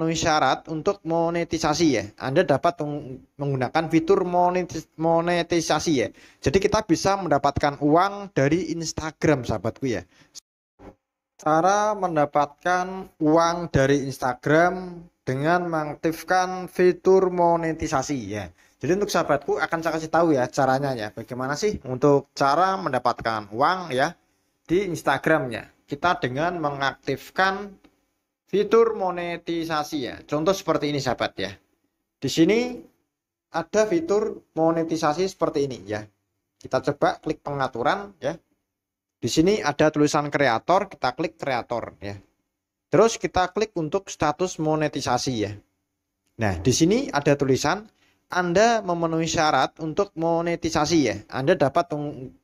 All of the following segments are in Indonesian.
memenuhi syarat untuk monetisasi ya. Anda dapat menggunakan fitur monetisasi ya. Jadi kita bisa mendapatkan uang dari Instagram sahabatku ya. Cara mendapatkan uang dari Instagram dengan mengaktifkan fitur monetisasi ya. Jadi untuk sahabatku akan saya kasih tahu ya caranya ya. Bagaimana sih untuk cara mendapatkan uang ya di Instagramnya. Kita dengan mengaktifkan Fitur monetisasi ya. Contoh seperti ini sahabat ya. Di sini ada fitur monetisasi seperti ini ya. Kita coba klik pengaturan ya. Di sini ada tulisan kreator, kita klik kreator ya. Terus kita klik untuk status monetisasi ya. Nah, di sini ada tulisan anda memenuhi syarat untuk monetisasi ya. Anda dapat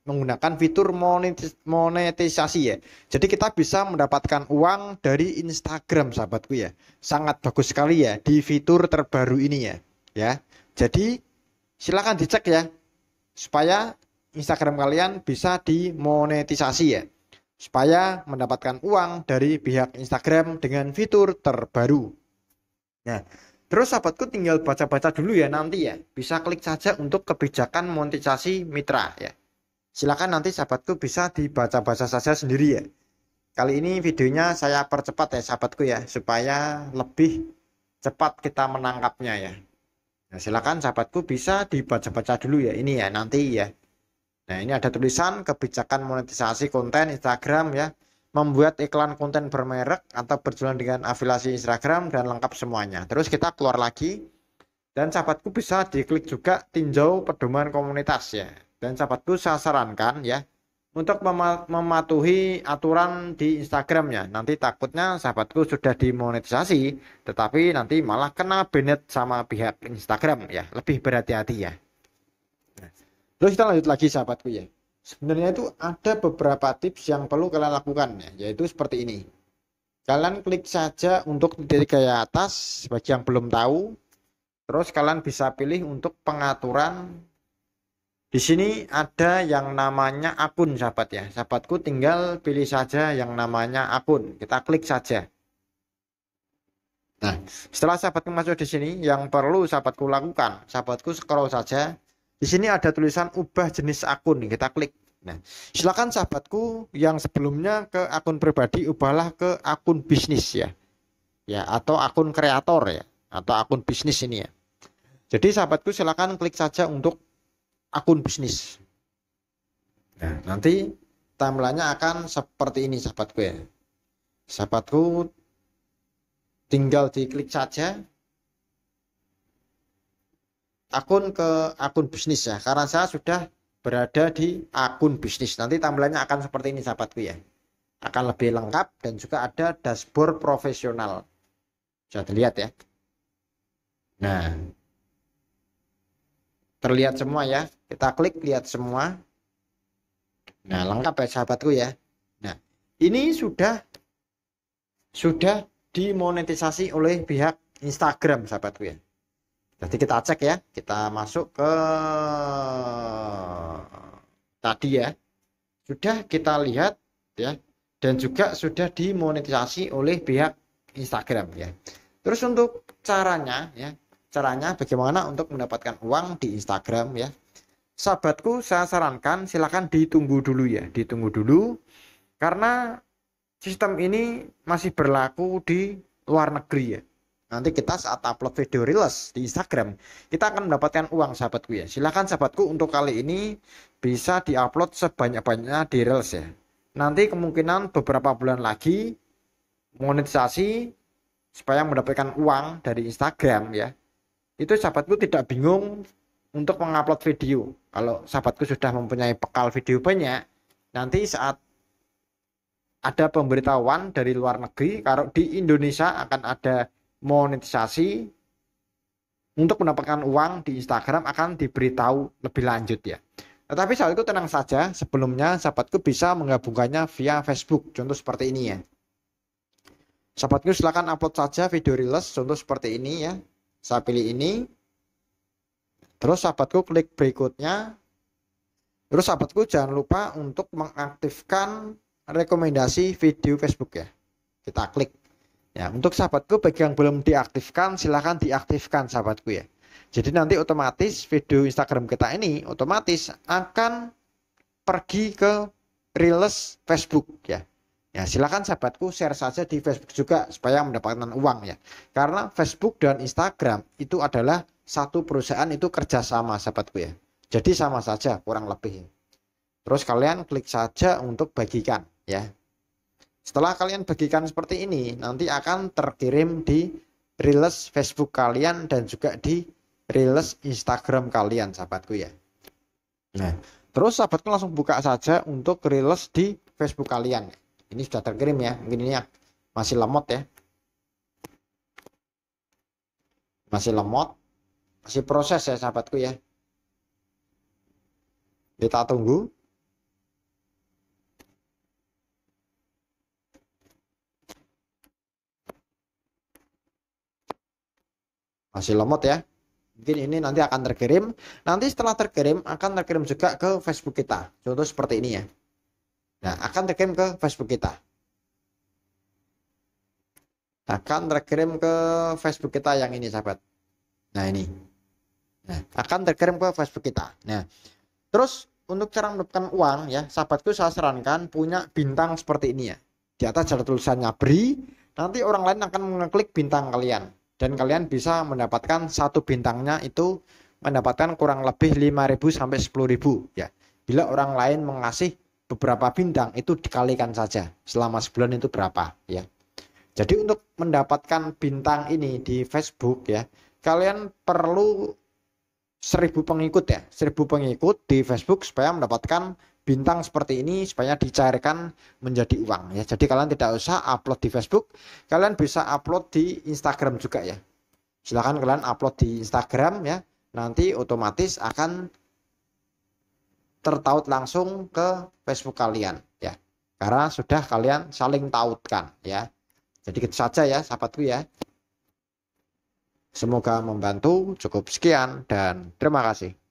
menggunakan fitur monetisasi ya. Jadi kita bisa mendapatkan uang dari Instagram sahabatku ya. Sangat bagus sekali ya di fitur terbaru ini ya. Ya. Jadi silakan dicek ya supaya Instagram kalian bisa dimonetisasi ya supaya mendapatkan uang dari pihak Instagram dengan fitur terbaru. Nah, Terus sahabatku tinggal baca-baca dulu ya nanti ya. Bisa klik saja untuk kebijakan monetisasi mitra ya. Silakan nanti sahabatku bisa dibaca-baca saja sendiri ya. Kali ini videonya saya percepat ya sahabatku ya supaya lebih cepat kita menangkapnya ya. Nah, silakan sahabatku bisa dibaca-baca dulu ya ini ya nanti ya. Nah, ini ada tulisan kebijakan monetisasi konten Instagram ya membuat iklan konten bermerek atau berjualan dengan afiliasi Instagram dan lengkap semuanya. Terus kita keluar lagi dan sahabatku bisa diklik juga tinjau pedoman komunitas ya. Dan sahabatku saya sarankan ya untuk mematuhi aturan di Instagramnya. Nanti takutnya sahabatku sudah dimonetisasi tetapi nanti malah kena banned sama pihak Instagram ya. Lebih berhati-hati ya. Nah, terus kita lanjut lagi sahabatku ya sebenarnya itu ada beberapa tips yang perlu kalian lakukan ya, yaitu seperti ini kalian klik saja untuk dari gaya atas bagi yang belum tahu terus kalian bisa pilih untuk pengaturan di sini ada yang namanya akun sahabat ya sahabatku tinggal pilih saja yang namanya akun kita klik saja nah setelah sahabatku masuk di sini yang perlu sahabatku lakukan sahabatku scroll saja di sini ada tulisan ubah jenis akun, kita klik. Nah, silakan sahabatku yang sebelumnya ke akun pribadi ubahlah ke akun bisnis ya. Ya, atau akun kreator ya, atau akun bisnis ini ya. Jadi sahabatku silakan klik saja untuk akun bisnis. Nah, nanti tampilannya akan seperti ini sahabatku ya. Sahabatku tinggal diklik saja akun ke akun bisnis ya karena saya sudah berada di akun bisnis nanti tampilannya akan seperti ini sahabatku ya akan lebih lengkap dan juga ada dashboard profesional bisa terlihat ya nah terlihat semua ya kita klik lihat semua nah lengkap ya sahabatku ya nah ini sudah sudah dimonetisasi oleh pihak Instagram sahabatku ya jadi kita cek ya kita masuk ke tadi ya sudah kita lihat ya dan juga sudah dimonetisasi oleh pihak Instagram ya terus untuk caranya ya caranya bagaimana untuk mendapatkan uang di Instagram ya sahabatku saya sarankan silahkan ditunggu dulu ya ditunggu dulu karena sistem ini masih berlaku di luar negeri ya Nanti kita saat upload video reels di Instagram, kita akan mendapatkan uang sahabatku ya. Silahkan sahabatku untuk kali ini bisa diupload sebanyak-banyaknya di reels ya. Nanti kemungkinan beberapa bulan lagi monetisasi supaya mendapatkan uang dari Instagram ya. Itu sahabatku tidak bingung untuk mengupload video. Kalau sahabatku sudah mempunyai bekal video banyak, nanti saat ada pemberitahuan dari luar negeri kalau di Indonesia akan ada monetisasi untuk mendapatkan uang di Instagram akan diberitahu lebih lanjut ya. Tetapi saat itu tenang saja, sebelumnya sahabatku bisa menggabungkannya via Facebook, contoh seperti ini ya. Sahabatku silahkan upload saja video reels, contoh seperti ini ya. Saya pilih ini, terus sahabatku klik berikutnya, terus sahabatku jangan lupa untuk mengaktifkan rekomendasi video Facebook ya. Kita klik Ya, untuk sahabatku bagi yang belum diaktifkan silahkan diaktifkan sahabatku ya. Jadi nanti otomatis video Instagram kita ini otomatis akan pergi ke reels Facebook ya. Ya, silahkan sahabatku share saja di Facebook juga supaya mendapatkan uang ya. Karena Facebook dan Instagram itu adalah satu perusahaan itu kerjasama sahabatku ya. Jadi sama saja kurang lebih. Terus kalian klik saja untuk bagikan ya. Setelah kalian bagikan seperti ini, nanti akan terkirim di reels Facebook kalian dan juga di reels Instagram kalian, sahabatku ya. Nah, terus sahabatku langsung buka saja untuk reels di Facebook kalian. Ini sudah terkirim ya, mungkin ini masih lemot ya. Masih lemot, masih proses ya sahabatku ya. Kita tunggu. hasil lemot ya mungkin ini nanti akan terkirim nanti setelah terkirim akan terkirim juga ke Facebook kita contoh seperti ini ya nah akan terkirim ke Facebook kita akan terkirim ke Facebook kita yang ini sahabat nah ini nah akan terkirim ke Facebook kita nah terus untuk cara mendapatkan uang ya sahabatku saya sarankan punya bintang seperti ini ya di atas ada tulisannya beri nanti orang lain akan mengklik bintang kalian dan hmm. kalian bisa mendapatkan satu bintangnya itu mendapatkan kurang lebih 5000 sampai 10000 ya. Bila orang lain mengasih beberapa bintang itu dikalikan saja selama sebulan itu berapa ya. Jadi untuk mendapatkan bintang ini di Facebook ya, kalian perlu 1000 pengikut ya, 1000 pengikut di Facebook supaya mendapatkan bintang seperti ini supaya dicairkan menjadi uang ya. Jadi kalian tidak usah upload di Facebook, kalian bisa upload di Instagram juga ya. Silahkan kalian upload di Instagram ya. Nanti otomatis akan tertaut langsung ke Facebook kalian ya. Karena sudah kalian saling tautkan ya. Jadi gitu saja ya sahabatku ya. Semoga membantu, cukup sekian dan terima kasih.